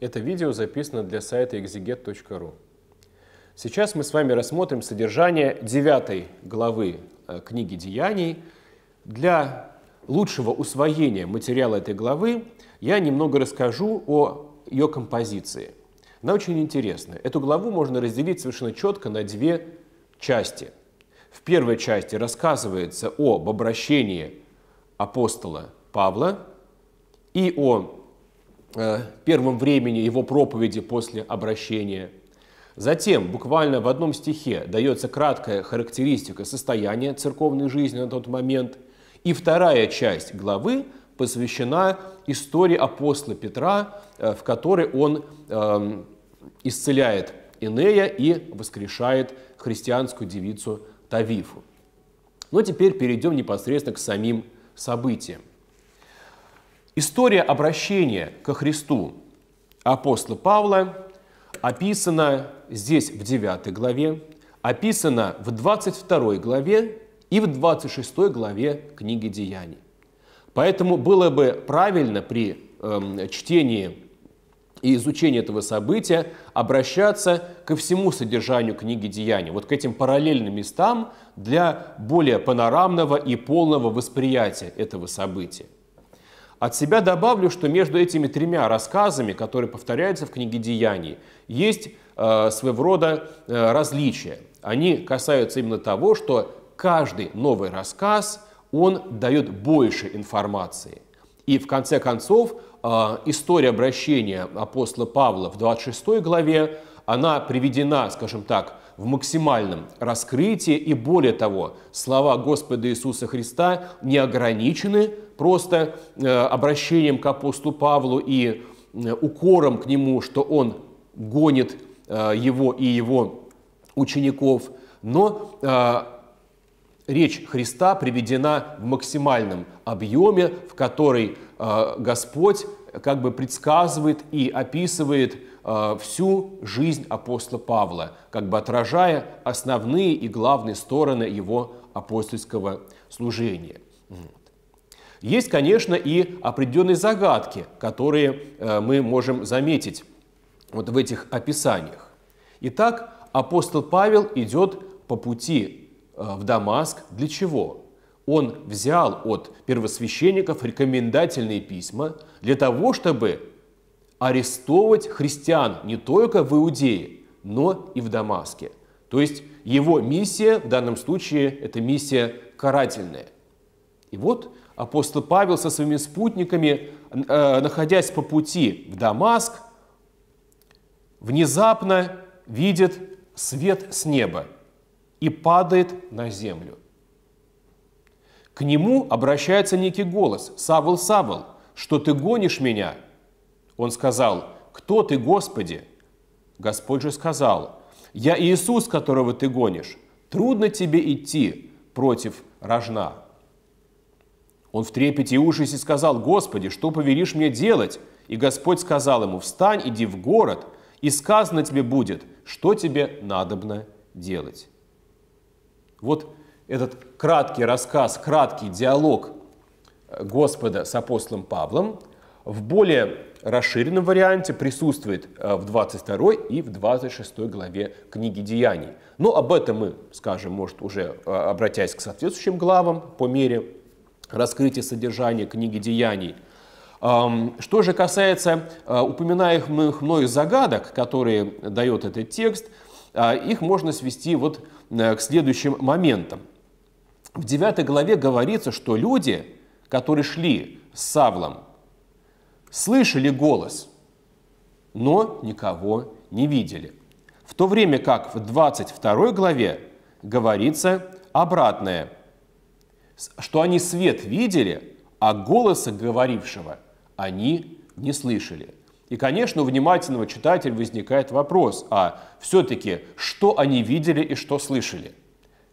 Это видео записано для сайта exeget.ru. Сейчас мы с вами рассмотрим содержание девятой главы э, книги «Деяний». Для лучшего усвоения материала этой главы я немного расскажу о ее композиции. Она очень интересная. Эту главу можно разделить совершенно четко на две части. В первой части рассказывается об обращении апостола Павла и о Э, первом времени его проповеди после обращения. Затем, буквально в одном стихе, дается краткая характеристика состояния церковной жизни на тот момент. И вторая часть главы посвящена истории апостола Петра, э, в которой он эм, исцеляет Инея и воскрешает христианскую девицу Тавифу. Но теперь перейдем непосредственно к самим событиям. История обращения ко Христу апостола Павла описана здесь в 9 главе, описана в 22 главе и в 26 главе книги Деяний. Поэтому было бы правильно при э, чтении и изучении этого события обращаться ко всему содержанию книги Деяний, вот к этим параллельным местам для более панорамного и полного восприятия этого события. От себя добавлю, что между этими тремя рассказами, которые повторяются в книге «Деяний», есть э, своего рода э, различия. Они касаются именно того, что каждый новый рассказ, он дает больше информации. И в конце концов, э, история обращения апостола Павла в 26 главе, она приведена, скажем так, в максимальном раскрытии. И более того, слова Господа Иисуса Христа не ограничены просто э, обращением к апостолу Павлу и э, укором к нему, что он гонит э, его и его учеников, но речь Христа приведена в максимальном объеме, в который Господь как бы предсказывает и описывает Э, всю жизнь апостола Павла, как бы отражая основные и главные стороны его апостольского служения. Есть, конечно, и определенные загадки, которые э, мы можем заметить вот в этих описаниях. Итак, апостол Павел идет по пути э, в Дамаск для чего? Он взял от первосвященников рекомендательные письма для того, чтобы арестовывать христиан не только в Иудее, но и в Дамаске. То есть его миссия в данном случае это миссия карательная. И вот апостол Павел со своими спутниками, э, находясь по пути в Дамаск, внезапно видит свет с неба и падает на землю. К нему обращается некий голос «Савл, Савл, что ты гонишь меня?» – он сказал, «Кто ты, Господи?» Господь же сказал, «Я Иисус, которого ты гонишь. Трудно тебе идти против рожна». Он в трепете и ужасе сказал, «Господи, что повелишь мне делать?» И Господь сказал ему, «Встань, иди в город, и сказано тебе будет, что тебе надобно делать». Вот этот краткий рассказ, краткий диалог Господа с апостолом Павлом в более расширенном варианте присутствует э, в 22 и в 26 главе книги Деяний. Но об этом мы скажем, может, уже э, обратясь к соответствующим главам по мере раскрытия содержания книги Деяний. Что же касается э, упоминаемых мною загадок, которые дает этот текст, их можно свести вот к следующим моментам. В 9 главе говорится, что люди, которые шли с Савлом слышали голос, но никого не видели. В то время как в 22 главе говорится обратное, что они свет видели, а голоса говорившего они не слышали. И, конечно, у внимательного читателя возникает вопрос, а все-таки что они видели и что слышали?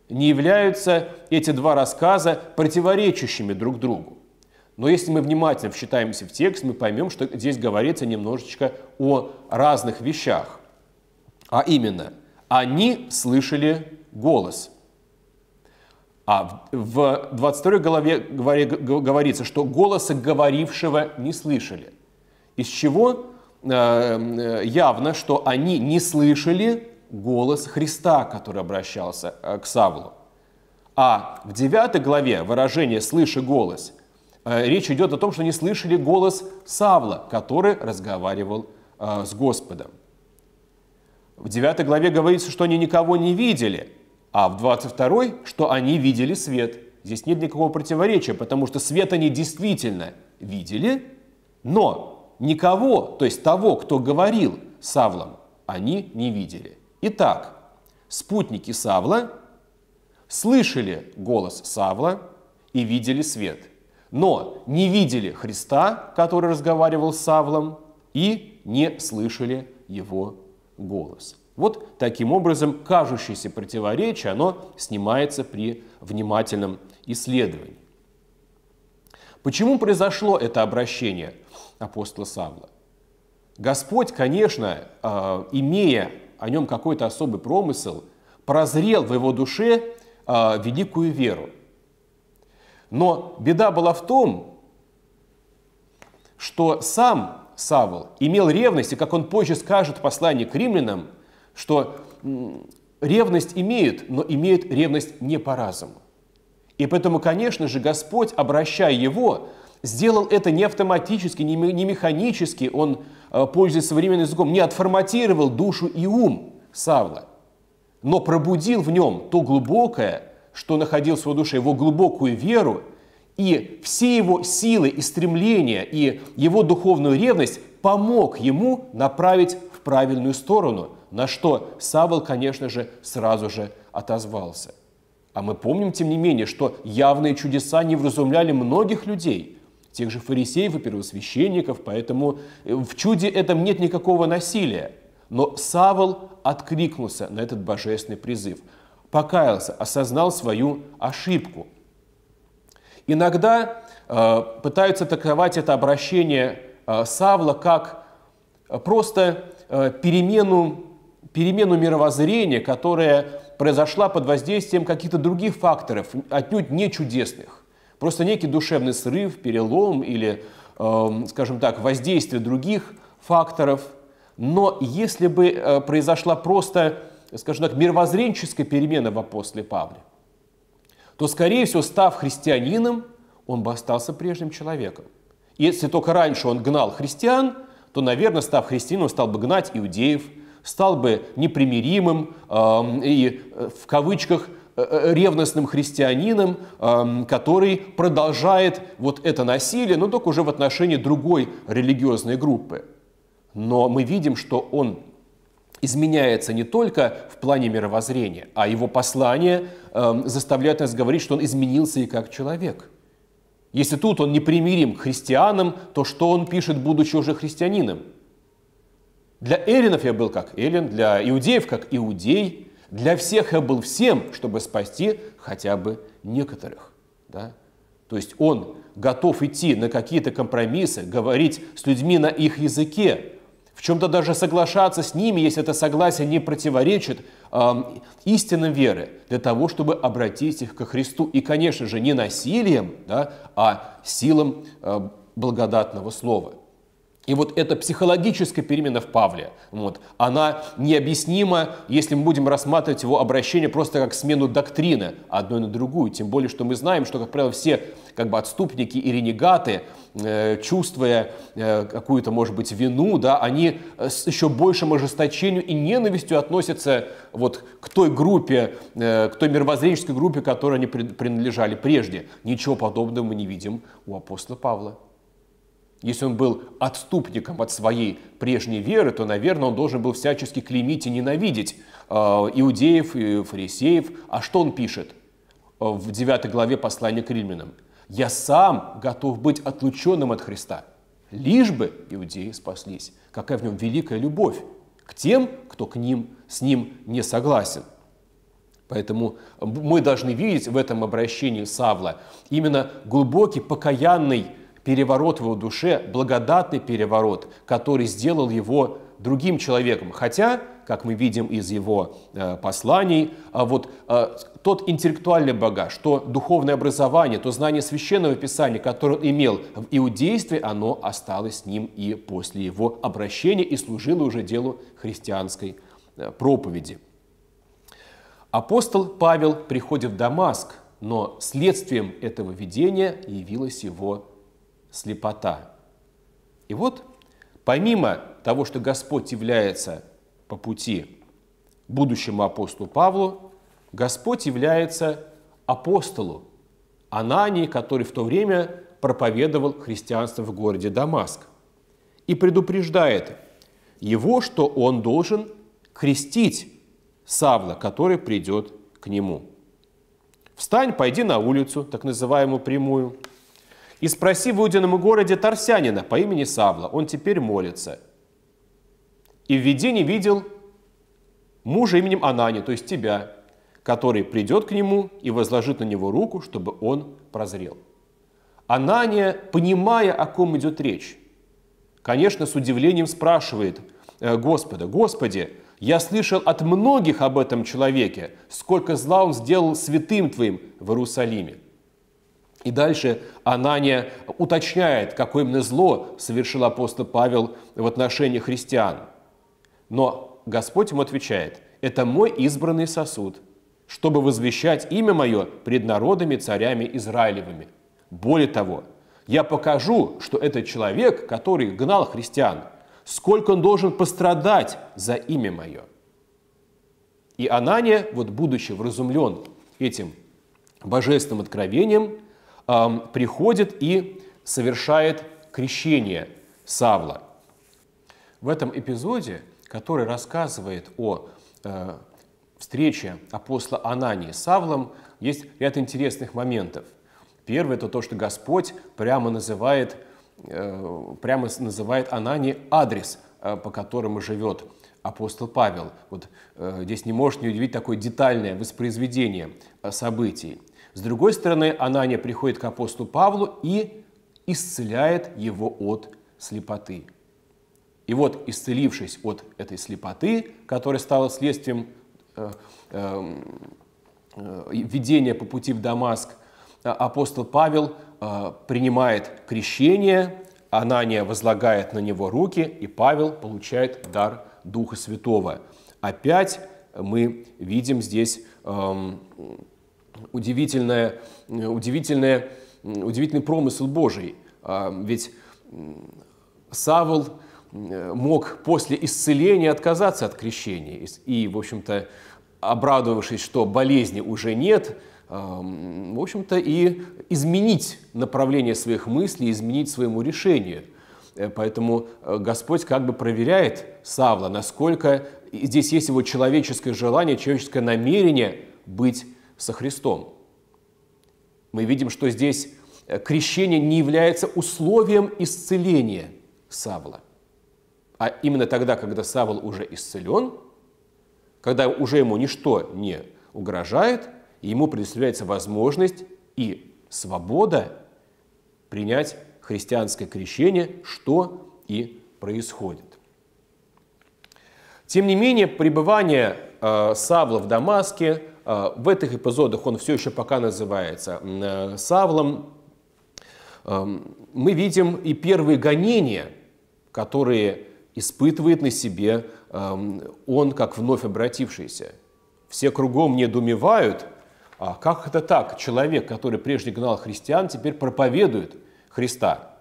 Не являются эти два рассказа противоречащими друг другу? Но если мы внимательно вчитаемся в текст, мы поймем, что здесь говорится немножечко о разных вещах. А именно, они слышали голос. А в 22 главе говорится, что голоса говорившего не слышали. Из чего э, э, явно, что они не слышали голос Христа, который обращался э, к Савлу. А в 9 главе выражение «слыши голос» – Э, речь идет о том, что они слышали голос Савла, который разговаривал э, с Господом. В 9 главе говорится, что они никого не видели, а в 22, что они видели свет. Здесь нет никакого противоречия, потому что свет они действительно видели, но никого, то есть того, кто говорил Савлом, они не видели. Итак, спутники Савла слышали голос Савла и видели свет – но не видели Христа, который разговаривал с Савлом, и не слышали его голос. Вот таким образом кажущееся противоречие, оно снимается при внимательном исследовании. Почему произошло это обращение апостола Савла? Господь, конечно, а, имея о нем какой-то особый промысел, прозрел в его душе а, великую веру. Но беда была в том, что сам Савл имел ревность, и как он позже скажет в послании к римлянам, что ревность имеет, но имеет ревность не по разуму. И поэтому, конечно же, Господь, обращая его, сделал это не автоматически, не механически, он, э, пользуясь современным языком, не отформатировал душу и ум Савла, но пробудил в нем то глубокое, что находил в своей душе, его глубокую веру, и все его силы и стремления, и его духовную ревность помог ему направить в правильную сторону, на что Савол, конечно же, сразу же отозвался. А мы помним, тем не менее, что явные чудеса не вразумляли многих людей, тех же фарисеев и первосвященников, поэтому э, в чуде этом нет никакого насилия. Но Савол откликнулся на этот божественный призыв – покаялся, осознал свою ошибку. Иногда э, пытаются атаковать это обращение э, Савла как э, просто э, перемену, перемену мировоззрения, которая произошла под воздействием каких-то других факторов, отнюдь не чудесных. Просто некий душевный срыв, перелом или, э, скажем так, воздействие других факторов. Но если бы э, произошла просто скажем так, мировоззренческой перемены в апостоле Павле, то, скорее всего, став христианином, он бы остался прежним человеком. Если только раньше он гнал христиан, то, наверное, став христианином, стал бы гнать иудеев, стал бы непримиримым эм, э, и, в кавычках, э, э, ревностным христианином, эм, который продолжает вот это насилие, но только уже в отношении другой религиозной группы. Но мы видим, что он изменяется не только в плане мировоззрения, а его послание э, заставляет нас говорить, что он изменился и как человек. Если тут он непримирим к христианам, то что он пишет, будучи уже христианином? Для эллинов я был как эллин, для иудеев как иудей, для всех я был всем, чтобы спасти хотя бы некоторых. Да? То есть он готов идти на какие-то компромиссы, говорить с людьми на их языке, в чем-то даже соглашаться с ними, если это согласие не противоречит э, истинам веры, для того, чтобы обратить их ко Христу. И, конечно же, не насилием, да, а силам э, благодатного слова. И вот эта психологическая перемена в Павле, вот, она необъяснима, если мы будем рассматривать его обращение просто как смену доктрины одной на другую. Тем более, что мы знаем, что, как правило, все как бы отступники и ренегаты, э, чувствуя э, какую-то, может быть, вину, да, они с еще большим ожесточением и ненавистью относятся вот к той группе, э, к той мировоззренческой группе, которой они принадлежали прежде. Ничего подобного мы не видим у апостола Павла. Если он был отступником от своей прежней веры, то, наверное, он должен был всячески клеймить и ненавидеть э, иудеев и фарисеев. А что он пишет э, в 9 главе послания к римлянам? «Я сам готов быть отлученным от Христа, лишь бы иудеи спаслись». Какая в нем великая любовь к тем, кто к ним, с ним не согласен. Поэтому мы должны видеть в этом обращении Савла именно глубокий покаянный переворот в его душе, благодатный переворот, который сделал его другим человеком. Хотя, как мы видим из его э, посланий, э, вот э, тот интеллектуальный багаж, то духовное образование, то знание священного писания, которое он имел в иудействе, оно осталось с ним и после его обращения и служило уже делу христианской э, проповеди. Апостол Павел приходит в Дамаск, но следствием этого видения явилась его слепота. И вот, помимо того, что Господь является по пути будущему апостолу Павлу, Господь является апостолу Анании, который в то время проповедовал христианство в городе Дамаск. И предупреждает его, что он должен крестить Савла, который придет к нему. «Встань, пойди на улицу, так называемую прямую, и спроси в Иудином городе Тарсянина по имени Савла, он теперь молится. И в видении видел мужа именем Анани, то есть тебя, который придет к нему и возложит на него руку, чтобы он прозрел. Анания, понимая, о ком идет речь, конечно, с удивлением спрашивает «Э, Господа, «Господи, я слышал от многих об этом человеке, сколько зла он сделал святым Твоим в Иерусалиме. И дальше Анания уточняет, какое именно зло совершил апостол Павел в отношении христиан. Но Господь ему отвечает, «Это мой избранный сосуд, чтобы возвещать имя мое пред народами, царями Израилевыми». Более того, я покажу, что этот человек, который гнал христиан, сколько он должен пострадать за имя мое. И Анания, вот будучи вразумлен этим божественным откровением, приходит и совершает крещение Савла. В этом эпизоде, который рассказывает о э, встрече апостола Анании с Савлом, есть ряд интересных моментов. Первое – это то, что Господь прямо называет, э, прямо называет Анании адрес, э, по которому живет апостол Павел. Вот здесь не может не удивить такое детальное воспроизведение событий – с другой стороны, Анания приходит к апостолу Павлу и исцеляет его от слепоты. И вот, исцелившись от этой слепоты, которая стала следствием э, э, э видения по пути в Дамаск, э, апостол Павел э, принимает крещение, Анания возлагает на него руки, и Павел получает дар Духа Святого. Опять мы видим здесь э, удивительное, удивительное, удивительный промысл Божий. А, ведь Савл мог после исцеления отказаться от крещения и, в общем-то, обрадовавшись, что болезни уже нет, а, в общем-то, и изменить направление своих мыслей, изменить своему решению. Э, поэтому э, Господь как бы проверяет Савла, насколько здесь есть его человеческое желание, человеческое намерение быть со Христом. Мы видим, что здесь э, крещение не является условием исцеления Савла. А именно тогда, когда Савл уже исцелен, когда уже ему ничто не угрожает, ему предоставляется возможность и свобода принять христианское крещение, что и происходит. Тем не менее, пребывание э, Савла в Дамаске – а, в этих эпизодах он все еще пока называется э, Савлом. Мы видим и первые гонения, которые испытывает на себе он, как вновь обратившийся. Все кругом недоумевают, а как это так? Человек, который прежде гнал христиан, теперь проповедует Христа.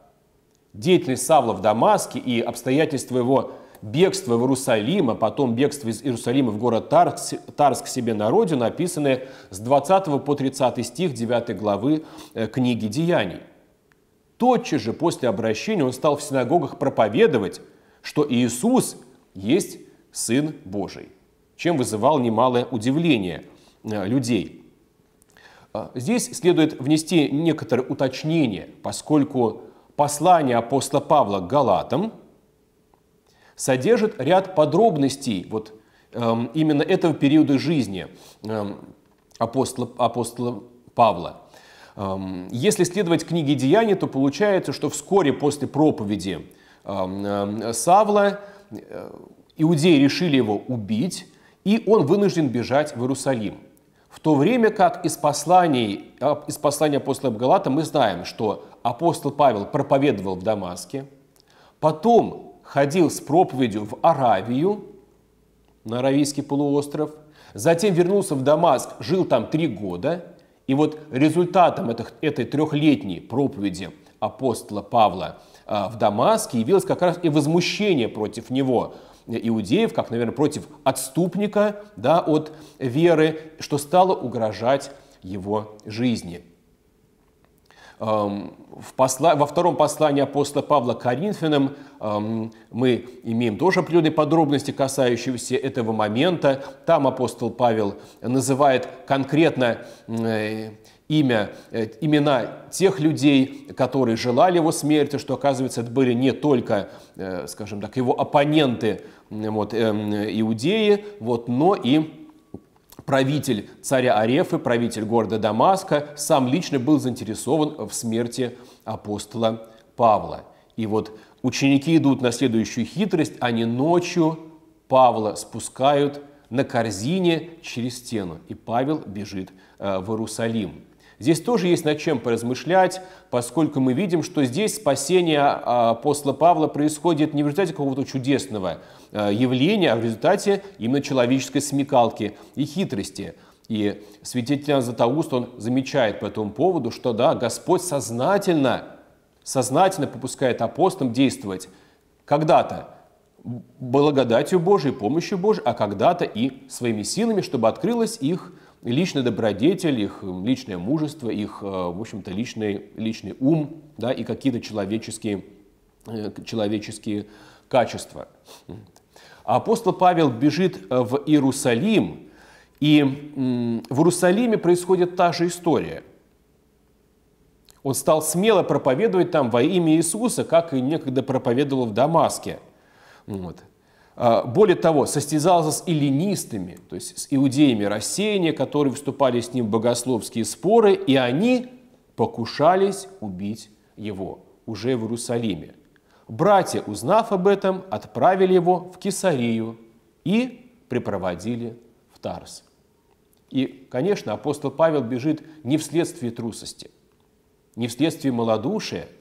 Деятельность Савла в Дамаске и обстоятельства его бегство в Иерусалим, а потом бегство из Иерусалима в город Тарск, Тарск себе на родину, описаны с 20 по 30 стих 9 главы э, книги «Деяний». Тотчас же после обращения он стал в синагогах проповедовать, что Иисус есть Сын Божий, чем вызывал немалое удивление э, людей а, – Здесь следует внести некоторое уточнение, поскольку послание апостола Павла к Галатам содержит ряд подробностей вот эм, именно этого периода жизни эм, апостола, апостола Павла. Эм, если следовать книге Деяний, то получается, что вскоре после проповеди эм, э, Савла э, иудеи решили его убить, и он вынужден бежать в Иерусалим. В то время как из посланий, из послания апостола Галата мы знаем, что апостол Павел проповедовал в Дамаске, потом ходил с проповедью в Аравию, на Аравийский полуостров, затем вернулся в Дамаск, жил там три года, и вот результатом этих, этой трехлетней проповеди апостола Павла а, в Дамаске явилось как раз и возмущение против него э, иудеев, как, наверное, против отступника да, от веры, что стало угрожать его жизни. В посла... Во втором послании апостола Павла Коринфянам мы имеем тоже определенные подробности, касающиеся этого момента. Там апостол Павел называет конкретно э, имя, э, имена тех людей, которые желали его смерти, что, оказывается, это были не только, э, скажем так, его оппоненты вот, эм, иудеи, вот, но и правитель царя Арефы, правитель города Дамаска, сам лично был заинтересован в смерти апостола Павла. И вот ученики идут на следующую хитрость, они ночью Павла спускают на корзине через стену, и Павел бежит э, в Иерусалим. Здесь тоже есть над чем поразмышлять, поскольку мы видим, что здесь спасение а, апостола Павла происходит не в результате какого-то чудесного а, явления, а в результате именно человеческой смекалки и хитрости. И святитель Иоанн Златоуст, он замечает по этому поводу, что да, Господь сознательно, сознательно попускает апостолам действовать когда-то благодатью Божией, помощью Божией, а когда-то и своими силами, чтобы открылась их личная добродетель, их личное мужество, их, э, в общем-то, личный, личный ум да, и какие-то человеческие, э, человеческие качества. Апостол Павел бежит э, в Иерусалим, и в Иерусалиме происходит та же история. Он стал смело проповедовать там во имя Иисуса, как и некогда проповедовал в Дамаске. Вот. А, более того, состязался с эллинистами, то есть с иудеями рассеяния, которые вступали с ним в богословские споры, и они покушались убить его уже в Иерусалиме. Братья, узнав об этом, отправили его в Кесарию и припроводили в Тарс. И, конечно, апостол Павел бежит не вследствие трусости, не вследствие малодушия –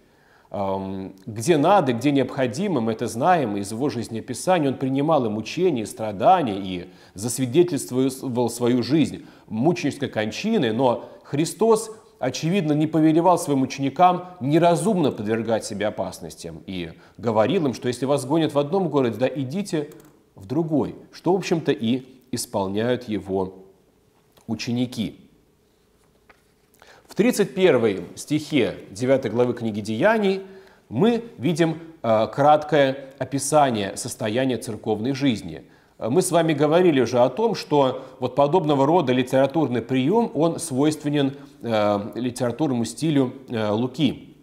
где надо, где необходимо, мы это знаем из его жизнеописания, он принимал и мучения, и страдания, и засвидетельствовал свою жизнь мученической кончины, но Христос, очевидно, не повелевал своим ученикам неразумно подвергать себя опасностям и говорил им, что если вас гонят в одном городе, да идите в другой, что, в общем-то, и исполняют его ученики. В 31 стихе 9 главы книги «Деяний» мы видим э, краткое описание состояния церковной жизни. Мы с вами говорили уже о том, что вот подобного рода литературный прием, он свойственен э, литературному стилю э, Луки.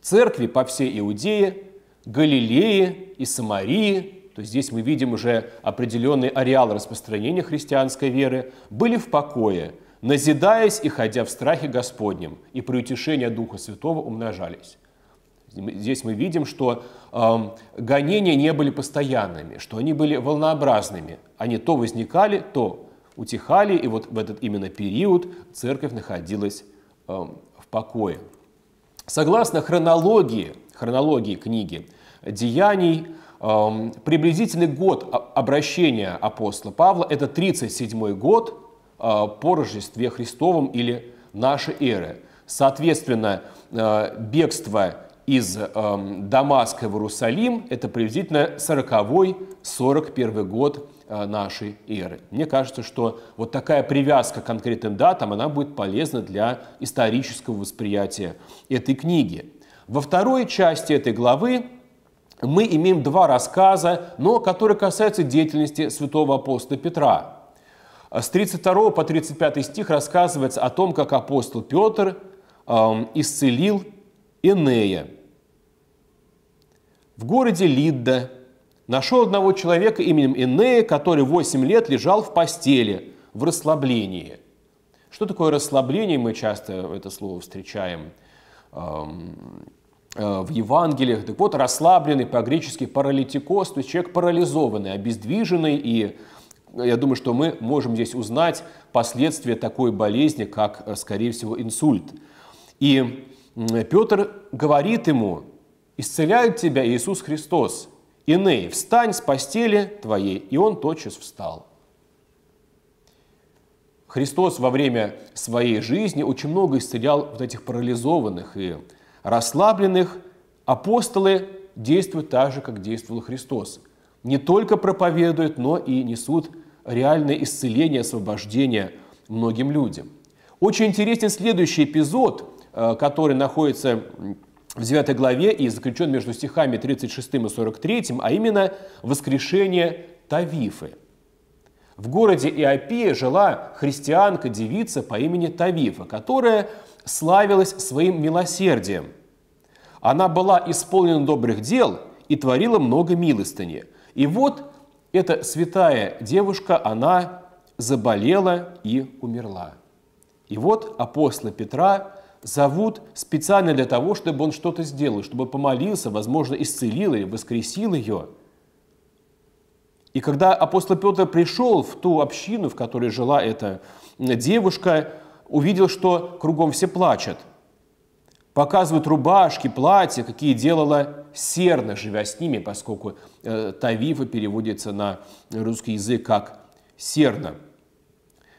Церкви по всей Иудее, Галилее и Самарии то есть здесь мы видим уже определенный ареал распространения христианской веры, были в покое – назидаясь и ходя в страхе Господнем, и при утешении Духа Святого умножались. Здесь мы видим, что э, гонения не были постоянными, что они были волнообразными. Они то возникали, то утихали, и вот в этот именно период церковь находилась э, в покое. Согласно хронологии, хронологии книги «Деяний», э, приблизительный год обращения апостола Павла – это 37 год – а, по Рождестве Христовом или нашей эры. Соответственно, а, бегство из Дамаска в Иерусалим – это приблизительно 40-41 год а, нашей эры. Мне кажется, что вот такая привязка к конкретным датам, она будет полезна для исторического восприятия этой книги. Во второй части этой главы мы имеем два рассказа, но которые касаются деятельности святого апостола Петра. Э, с 32 по 35 стих рассказывается о том, как апостол Петр эм, исцелил Энея. В городе Лидда нашел одного человека именем Энея, который 8 лет лежал в постели, в расслаблении. Что такое расслабление? Мы часто это слово встречаем эм, э, в Евангелиях. Так вот, расслабленный по-гречески паралитикос, то есть человек парализованный, обездвиженный и я думаю, что мы можем здесь узнать последствия такой болезни, как, э, скорее всего, инсульт. И Петр говорит ему, «Исцеляет тебя Иисус Христос, Иней, встань с постели твоей». И он тотчас встал. Христос во время своей жизни очень много исцелял вот этих парализованных и расслабленных. Апостолы действуют так же, как действовал Христос не только проповедуют, но и несут реальное исцеление, освобождение многим людям. Очень интересен следующий эпизод, э, который находится в 9 главе и заключен между стихами 36 и 43, а именно «Воскрешение Тавифы». В городе Иопия жила христианка-девица по имени Тавифа, которая славилась своим милосердием. Она была исполнена добрых дел и творила много милостыни – и вот эта святая девушка, она заболела и умерла. И вот апостола Петра зовут специально для того, чтобы он что-то сделал, чтобы помолился, возможно, исцелил ее, воскресил ее. И когда апостол Петр пришел в ту общину, в которой жила эта девушка, увидел, что кругом все плачут – показывают рубашки, платья, какие делала Серна, живя с ними, поскольку э, Тавива переводится на русский язык как «серна».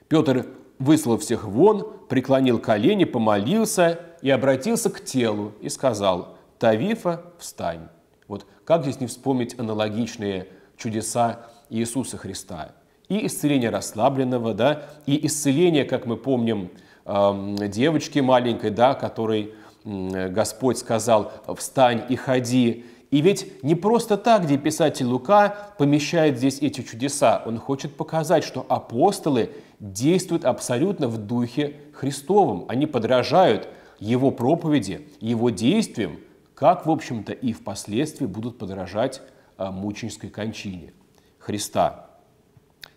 Петр выслал всех вон, преклонил колени, помолился и обратился к телу и сказал «Тавифа, встань». Вот как здесь не вспомнить аналогичные чудеса Иисуса Христа? И исцеление расслабленного, да, и исцеление, как мы помним, эм, девочки маленькой, да, которой Э, Господь сказал «встань и ходи». И ведь не просто так, где писатель Лука помещает здесь эти чудеса. Он хочет показать, что апостолы действуют абсолютно в духе Христовом. Они подражают его проповеди, его действиям, как, в общем-то, и впоследствии будут подражать а, мученической кончине Христа.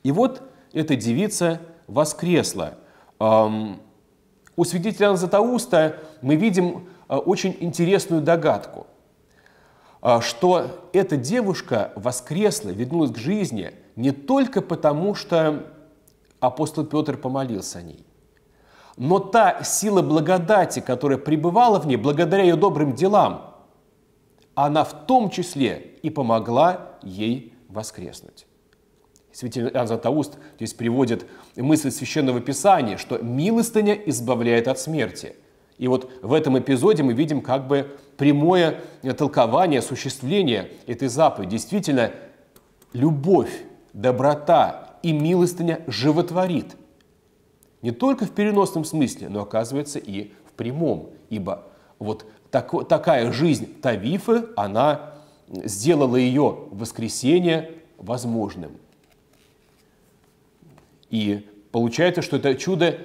И вот эта девица воскресла. У свидетеля Затауста мы видим э, очень интересную догадку, э, что эта девушка воскресла, вернулась к жизни не только потому, что апостол Петр помолился о ней, но та сила благодати, которая пребывала в ней благодаря ее добрым делам, она в том числе и помогла ей воскреснуть. Святитель Иоанн Златоуст здесь приводит мысль Священного Писания, что милостыня избавляет от смерти. И вот в этом эпизоде мы видим как бы прямое толкование, осуществление этой заповеди. Действительно, любовь, доброта и милостыня животворит. Не только в переносном смысле, но оказывается и в прямом. Ибо вот так, такая жизнь Тавифы, она сделала ее воскресение возможным. И получается, что это чудо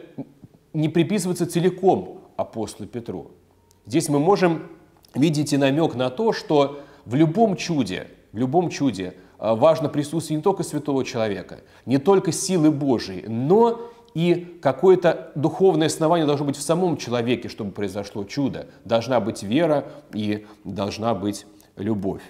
не приписывается целиком апостолу Петру. Здесь мы можем видеть и намек на то, что в любом чуде, в любом чуде а, важно присутствие не только святого человека, не только силы Божьей, но и какое-то духовное основание должно быть в самом человеке, чтобы произошло чудо. Должна быть вера и должна быть любовь.